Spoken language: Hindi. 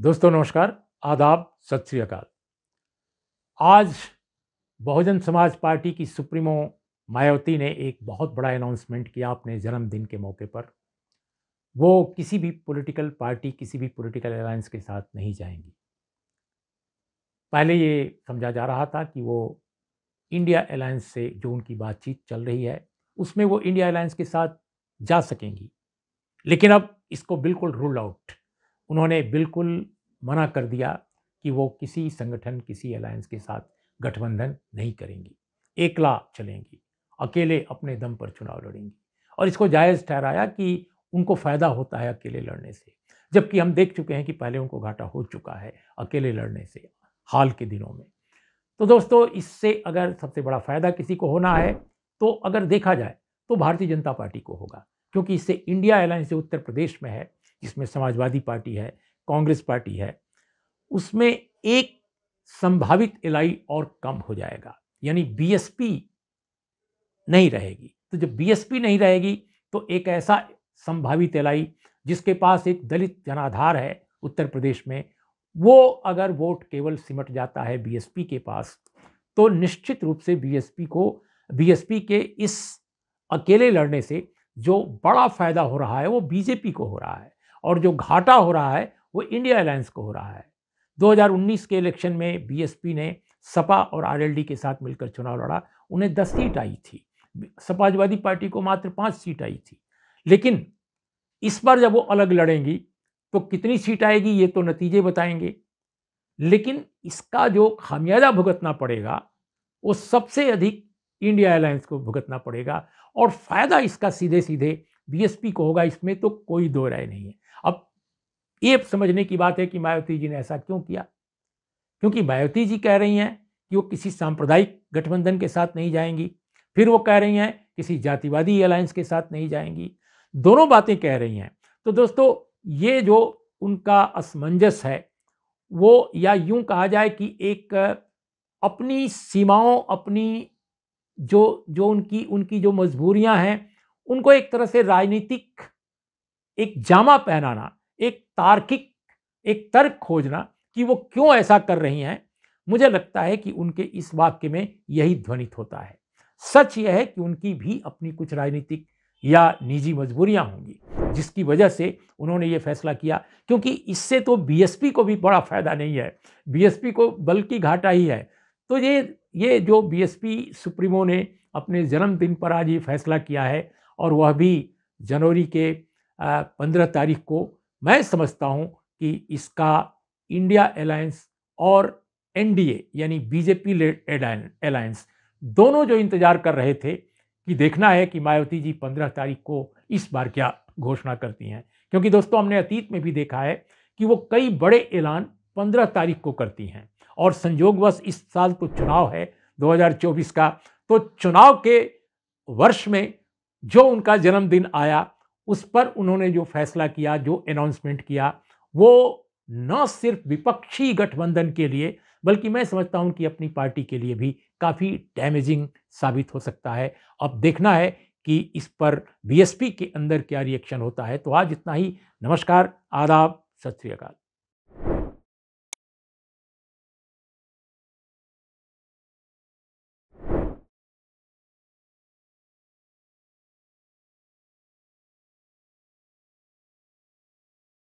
दोस्तों नमस्कार आदाब सत श्री अकाल आज बहुजन समाज पार्टी की सुप्रीमो मायावती ने एक बहुत बड़ा अनाउंसमेंट किया अपने जन्मदिन के मौके पर वो किसी भी पॉलिटिकल पार्टी किसी भी पॉलिटिकल अलायंस के साथ नहीं जाएंगी पहले ये समझा जा रहा था कि वो इंडिया अलायंस से जो उनकी बातचीत चल रही है उसमें वो इंडिया अलायंस के साथ जा सकेंगी लेकिन अब इसको बिल्कुल रूल आउट उन्होंने बिल्कुल मना कर दिया कि वो किसी संगठन किसी अलायंस के साथ गठबंधन नहीं करेंगी एकला चलेंगी अकेले अपने दम पर चुनाव लड़ेंगी और इसको जायज़ ठहराया कि उनको फ़ायदा होता है अकेले लड़ने से जबकि हम देख चुके हैं कि पहले उनको घाटा हो चुका है अकेले लड़ने से हाल के दिनों में तो दोस्तों इससे अगर सबसे बड़ा फ़ायदा किसी को होना है तो अगर देखा जाए तो भारतीय जनता पार्टी को होगा क्योंकि इससे इंडिया अलायंस जो उत्तर प्रदेश में है जिसमें समाजवादी पार्टी है कांग्रेस पार्टी है उसमें एक संभावित एलाई और कम हो जाएगा यानी बीएसपी नहीं रहेगी तो जब बीएसपी नहीं रहेगी तो एक ऐसा संभावित एलाई जिसके पास एक दलित जनाधार है उत्तर प्रदेश में वो अगर वोट केवल सिमट जाता है बीएसपी के पास तो निश्चित रूप से बीएसपी को बीएसपी के इस अकेले लड़ने से जो बड़ा फायदा हो रहा है वो बीजेपी को हो रहा है और जो घाटा हो रहा है वो इंडिया अलायंस को हो रहा है 2019 के इलेक्शन में बीएसपी ने सपा और आरएलडी के साथ मिलकर चुनाव लड़ा उन्हें दस सीट आई थी समाजवादी पार्टी को मात्र पाँच सीट आई थी लेकिन इस बार जब वो अलग लड़ेंगी तो कितनी सीट आएगी ये तो नतीजे बताएंगे लेकिन इसका जो खामियाजा भुगतना पड़ेगा वो सबसे अधिक इंडिया अलायंस को भुगतना पड़ेगा और फ़ायदा इसका सीधे सीधे बीएसपी को होगा इसमें तो कोई दो राय नहीं है अब ये समझने की बात है कि मायावती जी ने ऐसा क्यों किया क्योंकि मायावती जी कह रही हैं कि वो किसी सांप्रदायिक गठबंधन के साथ नहीं जाएंगी फिर वो कह रही हैं किसी जातिवादी अलायंस के साथ नहीं जाएंगी दोनों बातें कह रही हैं तो दोस्तों ये जो उनका असमंजस है वो या यूं कहा जाए कि एक अपनी सीमाओं अपनी जो जो उनकी उनकी जो मजबूरियां हैं उनको एक तरह से राजनीतिक एक जामा पहनाना एक तार्किक एक तर्क खोजना कि वो क्यों ऐसा कर रही हैं मुझे लगता है कि उनके इस वाक्य में यही ध्वनित होता है सच यह है कि उनकी भी अपनी कुछ राजनीतिक या निजी मजबूरियां होंगी जिसकी वजह से उन्होंने ये फैसला किया क्योंकि इससे तो बीएसपी को भी बड़ा फायदा नहीं है बीएसपी को बल्कि घाटा ही है तो ये ये जो बीएसपी सुप्रीमो ने अपने जन्मदिन पर आज ये फैसला किया है और वह भी जनवरी के पंद्रह तारीख को मैं समझता हूँ कि इसका इंडिया अलायंस और एनडीए यानी बीजेपी अलायंस दोनों जो इंतजार कर रहे थे कि देखना है कि मायावती जी पंद्रह तारीख को इस बार क्या घोषणा करती हैं क्योंकि दोस्तों हमने अतीत में भी देखा है कि वो कई बड़े ऐलान पंद्रह तारीख को करती हैं और संजोगवश इस साल तो चुनाव है 2024 का तो चुनाव के वर्ष में जो उनका जन्मदिन आया उस पर उन्होंने जो फैसला किया जो अनाउंसमेंट किया वो न सिर्फ विपक्षी गठबंधन के लिए बल्कि मैं समझता हूं कि अपनी पार्टी के लिए भी काफ़ी डैमेजिंग साबित हो सकता है अब देखना है कि इस पर बीएसपी के अंदर क्या रिएक्शन होता है तो आज इतना ही नमस्कार आदाब सत श्रीकाल